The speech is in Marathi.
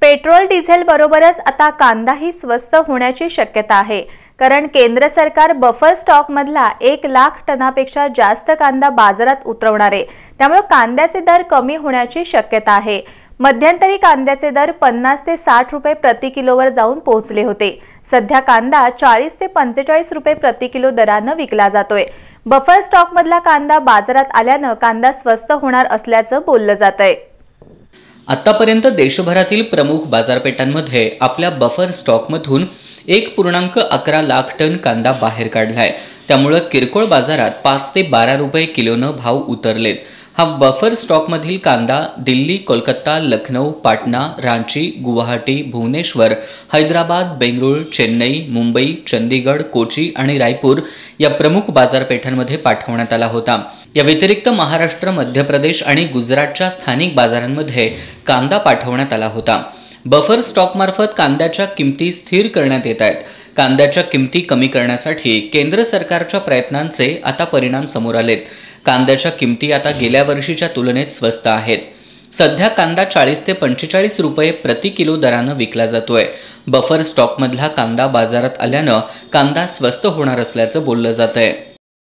पेट्रोल डिझेल बरोबरच आता कांदाही स्वस्त होण्याची शक्यता आहे कारण केंद्र सरकार बफर स्टॉकमधला एक लाख टनापेक्षा जास्त कांदा बाजारात उतरवणार आहे त्यामुळे कांद्याचे दर कमी होण्याची शक्यता आहे मध्यंतरी कांद्याचे दर पन्नास ते साठ रुपये प्रति किलोवर जाऊन पोहोचले होते सध्या कांदा चाळीस ते पंचेचाळीस रुपये प्रति किलो दरानं विकला जातोय बफर स्टॉकमधला कांदा बाजारात आल्यानं कांदा स्वस्त होणार असल्याचं बोललं जात आहे आत्तापर्यंत देशभरातील प्रमुख बाजारपेठांमध्ये आपल्या बफर स्टॉकमधून एक पूर्णांक अकरा लाख टन कांदा बाहेर काढलाय त्यामुळं किरकोळ बाजारात पाच ते बारा रुपये किलोनं भाव उतरलेत हा बफर स्टॉकमधील कांदा दिल्ली कोलकाता लखनौ पाटणा रांची गुवाहाटी भुवनेश्वर हैदराबाद बेंगळूर चेन्नई मुंबई चंदीगड कोची आणि रायपूर या प्रमुख बाजारपेठांमध्ये पाठवण्यात आला होता या व्यतिरिक्त महाराष्ट्र मध्य प्रदेश आणि गुजरातच्या स्थानिक बाजारांमध्ये कांदा पाठवण्यात आला होता बफर स्टॉकमार्फत कांद्याच्या किमती स्थिर करण्यात येत आहेत कांद्याच्या किमती कमी करण्यासाठी केंद्र सरकारच्या प्रयत्नांचे आता परिणाम समोर आलेत कांद्याच्या किमती आता गेल्या वर्षीच्या तुलनेत स्वस्त आहेत सध्या कांदा चाळीस ते पंचेचाळीस रुपये प्रति किलो दरानं विकला जातोय बफर स्टॉकमधला कांदा बाजारात आल्यानं कांदा स्वस्त होणार असल्याचं बोललं जात